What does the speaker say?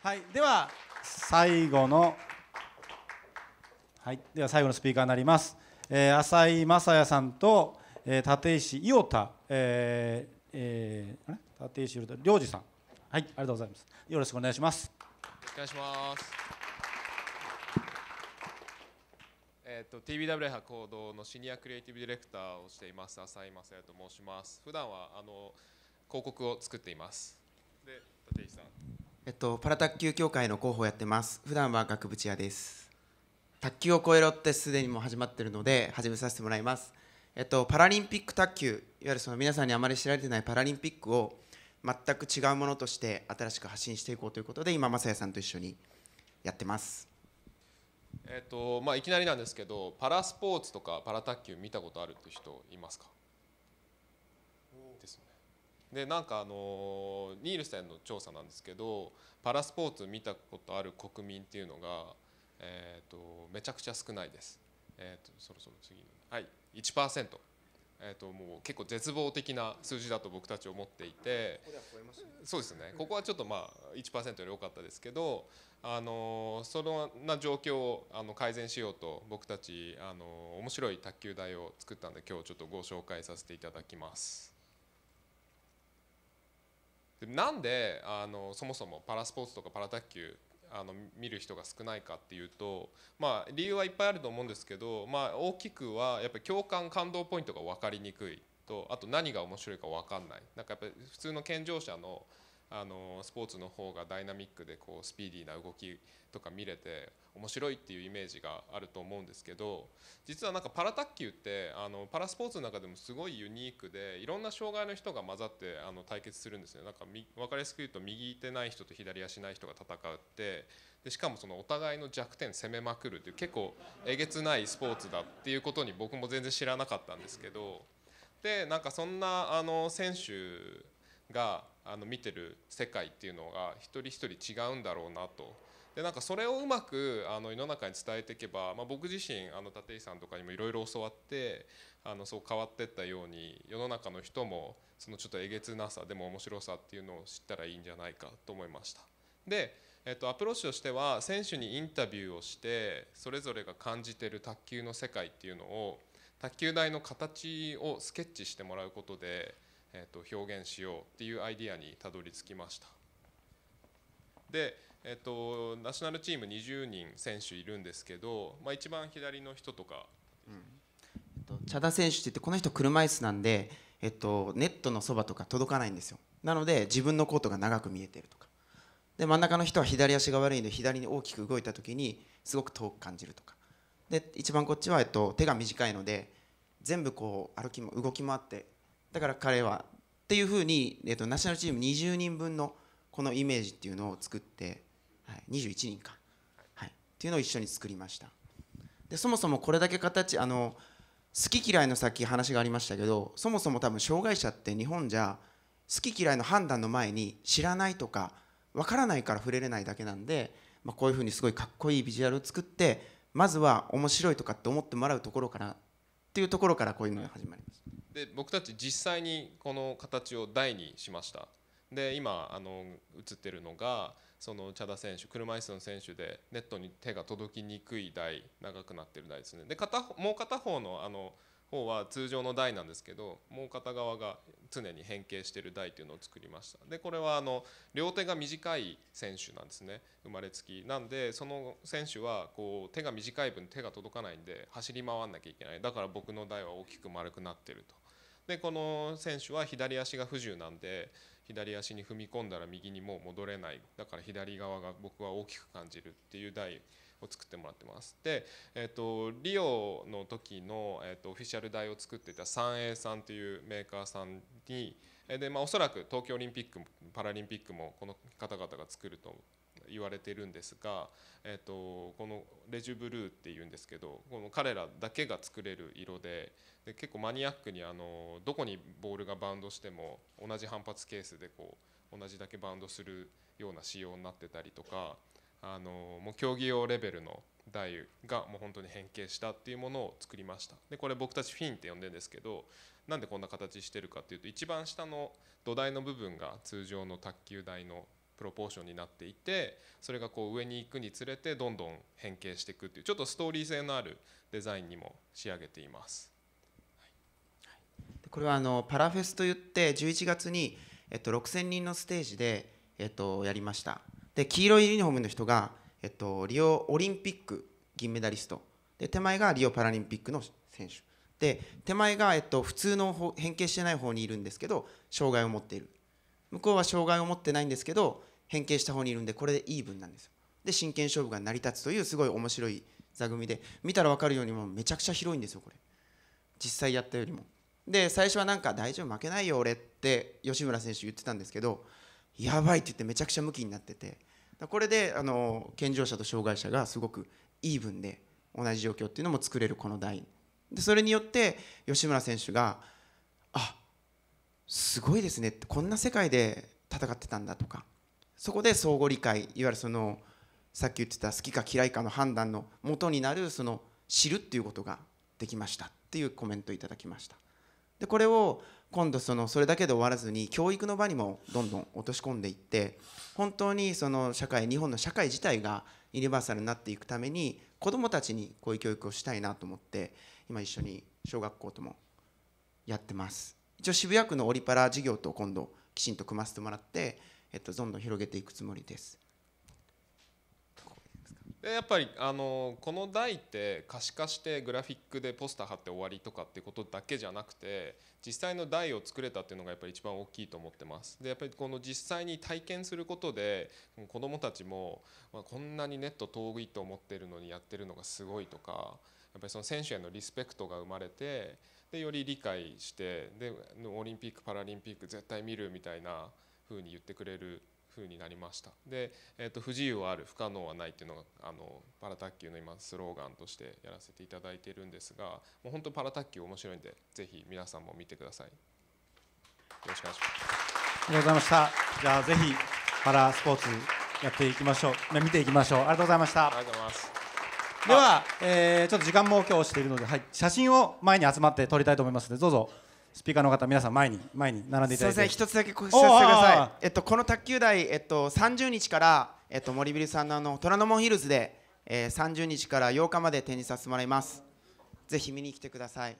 はいでは最後のはいでは最後のスピーカーになります、えー、浅井雅也さんと、えー、立石伊予田、えーえー、立石伊予田良二さんはいありがとうございますよろしくお願いしますお願いしますえっ、と TBW 波行動のシニアクリエイティブディレクターをしています浅井雅也と申します普段はあの広告を作っていますで立石さんえっと、パラ卓球協会の広報やってます普段は学部チアです卓球を超えろってすでにも始まってるので始めさせてもらいますえっとパラリンピック卓球いわゆるその皆さんにあまり知られてないパラリンピックを全く違うものとして新しく発信していこうということで今雅也さんと一緒にやってますえっとまあいきなりなんですけどパラスポーツとかパラ卓球見たことあるって人いますかですねでなんかあのニールセンの調査なんですけどパラスポーツ見たことある国民っていうのが、えーと、めちゃくちゃ少ないです、えーと、そろそろ次のはい1%。えーと、ともう結構絶望的な数字だと僕たち思っていてそうですねここはちょっとまあ1%より多かったですけどあのそのな状況をあの改善しようと僕たちあの面白い卓球台を作ったんで今日ちょっとご紹介させていただきます。でなんであのそもそもパラスポーツとかパラ卓球あの見る人が少ないかっていうと、まあ、理由はいっぱいあると思うんですけど、まあ、大きくはやっぱり共感感動ポイントが分かりにくいとあと何が面白いか分かんないなんかやっぱり普通の健常者のあのスポーツの方がダイナミックでこうスピーディーな動きとか見れて面白いっていうイメージがあると思うんですけど実はなんかパラ卓球ってあのパラスポーツの中でもすごいユニークでいろんな障害の人が混ざってあの対決するんですよなんか分かりやすく言うと右手ない人と左足ない人が戦ってでしかもそのお互いの弱点攻めまくるっていう結構えげつないスポーツだっていうことに僕も全然知らなかったんですけどでなんかそんなあの選手があの見てる世界っていうのが一人一人違うんだろうなと。でなんかそれをうまくあの世の中に伝えていけば、まあ、僕自身あの立石さんとかにもいろいろ教わってあのそう変わっていったように世の中の人もそのちょっとえげつなさでも面白さっていうのを知ったらいいんじゃないかと思いました。で、えっと、アプローチとしては選手にインタビューをしてそれぞれが感じてる卓球の世界っていうのを卓球台の形をスケッチしてもらうことで。えー、と表現しようっていうアイディアにたどり着きました。で、えーと、ナショナルチーム20人選手いるんですけど、まあ、一番左の人とか、うんえっと、茶田選手って言ってこの人車椅子なんで、えっと、ネットのそばとか届かないんですよなので自分のコートが長く見えてるとかで真ん中の人は左足が悪いので左に大きく動いた時にすごく遠く感じるとかで一番こっちは、えっと、手が短いので全部こう歩きも動き回ってだから彼はっていうふうに、えーと、ナショナルチーム20人分のこのイメージっていうのを作って、はい、21人か、はい、っていうのを一緒に作りましたでそもそもこれだけ形あの好き嫌いのさっき話がありましたけどそもそも多分障害者って日本じゃ好き嫌いの判断の前に知らないとか分からないから触れれないだけなんで、まあ、こういうふうにすごいかっこいいビジュアルを作ってまずは面白いとかって思ってもらうところからっていうところからこういうのが始まりました。で僕たち実際にこの形を台にしましたで今あの映ってるのがその茶田選手車椅子の選手でネットに手が届きにくい台長くなってる台ですねで片もう片方のあの方は通常の台なんですけどもう片側が常に変形してる台というのを作りましたでこれはあの両手が短い選手なんですね生まれつきなんでその選手はこう手が短い分手が届かないんで走り回らなきゃいけないだから僕の台は大きく丸くなってるとでこの選手は左足が不自由なんで左足に踏み込んだら右にもう戻れないだから左側が僕は大きく感じるっていう台を作ってもらってますで、えーと、リオの時の、えーと、オフィシャル台を作ってた 3A さんというメーカーさんにで、まあ、おそらく東京オリンピックパラリンピックもこの方々が作ると言われているんですが、えーと、このレジュブルーっていうんですけどこの彼らだけが作れる色でで結構マニアックにあのどこにボールがバウンドしても同じ反発ケースでこう同じだけバウンドするような仕様になってたりとかあのもう競技用レベルの台がもう本当に変形したっていうものを作りましたでこれ僕たちフィンって呼んでるんですけどなんでこんな形してるかっていうと一番下の土台の部分が通常の卓球台のプロポーションになっていてそれがこう上に行くにつれてどんどん変形していくっていうちょっとストーリー性のあるデザインにも仕上げています。これはあのパラフェスといって11月にえっと6000人のステージでえっとやりましたで黄色いユニフォームの人がえっとリオオリンピック銀メダリストで手前がリオパラリンピックの選手で手前がえっと普通の変形してない方にいるんですけど障害を持っている向こうは障害を持ってないんですけど変形した方にいるんでこれでイーブンなんですよで真剣勝負が成り立つというすごい面白い座組で見たら分かるようにもうめちゃくちゃ広いんですよこれ実際やったよりもで最初はなんか大丈夫負けないよ俺って吉村選手言ってたんですけどやばいって言ってめちゃくちゃ向きになっててこれであの健常者と障害者がすごくイーブンで同じ状況っていうのも作れるこの台でそれによって吉村選手があすごいですねこんな世界で戦ってたんだとかそこで相互理解いわゆるそのさっき言ってた好きか嫌いかの判断の元になるその知るっていうことができましたっていうコメントいただきましたでこれを今度そのそれだけで終わらずに教育の場にもどんどん落とし込んでいって本当にその社会日本の社会自体がユニバーサルになっていくために子どもたちにこういう教育をしたいなと思って今一緒に小学校ともやってます一応渋谷区のオリパラ事業と今度きちんと組ませてもらって、えっと、どんどん広げていくつもりです。でやっぱりあのこの台って可視化してグラフィックでポスター貼って終わりとかってことだけじゃなくて実際の台を作れたっていうのがやっぱり一番大きいと思ってますでやっぱりこの実際に体験することで子どもたちも、まあ、こんなにネット遠いと思ってるのにやってるのがすごいとかやっぱりその選手へのリスペクトが生まれてでより理解してでオリンピック・パラリンピック絶対見るみたいなふうに言ってくれるふうになりましたで、えーと、と不自由はある不可能はないっていうのがあのパラ卓球の今スローガンとしてやらせていただいているんですがもう本当パラ卓球面白いんでぜひ皆さんも見てくださいよろしくお願いしますありがとうございましたじゃあぜひパラスポーツやっていきましょう見ていきましょうありがとうございましたありがとうございますでは、えー、ちょっと時間も今日しているので、はい、写真を前に集まって撮りたいと思いますのでどうぞスピーカーの方皆さん前に前に並んでいただいて一つだけ告知させてくださいえっとこの卓球台えっと30日からえっと森ビルさんのあの虎ノ門ヒルズで、えー、30日から8日まで展示させてもらいますぜひ見に来てください